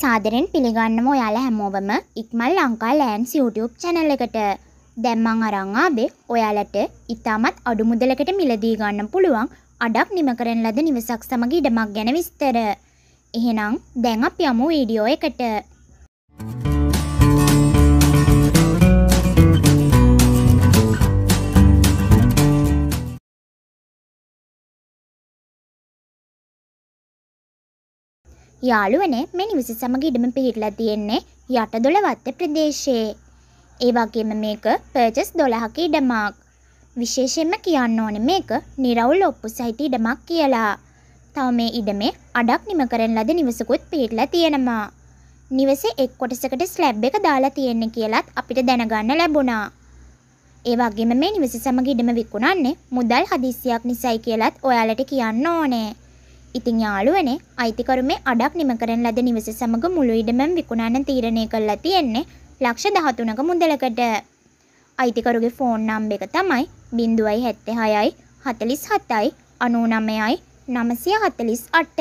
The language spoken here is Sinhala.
සාදරෙන් පිළිගන්නම ඔයාලා හැමෝවම ඉක්මල් ලංකා ලෑන්ස් YouTube channel එකට. දැන් මං අරන් ආවේ ඔයාලට ඉතාමත් අඩු මුදලකට මිලදී ගන්න පුළුවන් අඩක් නිම කරන ලද නිවසක් සමග ඉඩමක් ගැන විස්තර. එහෙනම් දැන් අපි යමු වීඩියෝ එකට. යාළුවනේ මේ නිවස සමග ඉඩම පිහිටලා තියෙන්නේ යට දොළවත්ත ප්‍රදේශයේ. ඒ වගේම මේක පර්චස් දොළහක ඉඩමක්. විශේෂයෙන්ම කියන්න ඕන මේක නිරවුල් ඔප්පු සහිත ඉඩමක් කියලා. තව මේ ඉඩමේ අඩක් නිම කරන ලද නිවසකුත් පිහිටලා තියෙනවා. නිවසේ එක් කොටසකට ස්ලැබ් එක දාලා තියෙන්නේ කියලත් අපිට දැනගන්න ලැබුණා. ඒ වගේම මේ නිවස සමග ඉඩම විකුණන්නේ මුදල් හදිස්සියක් නිසයි කියලත් ඔයාලට කියන්න ඕනේ. ඉතිං යාළුවනේ අයිතිකරුමේ අඩක් නිම කරන ලද නිවස සමඟ මුළු ඉඩමැම් විකුණන්න තීරණය කරලා තියෙන්නේ ලක්ෂ දහතුනක මුදලකට. අයිතිකරුගේ ෆෝන් නම්බ එක තමයි බින්දුවයි හැත්තෙ හයයි හතලිස් හතයි අනූනමයයි නමසිය හතලිස් අට.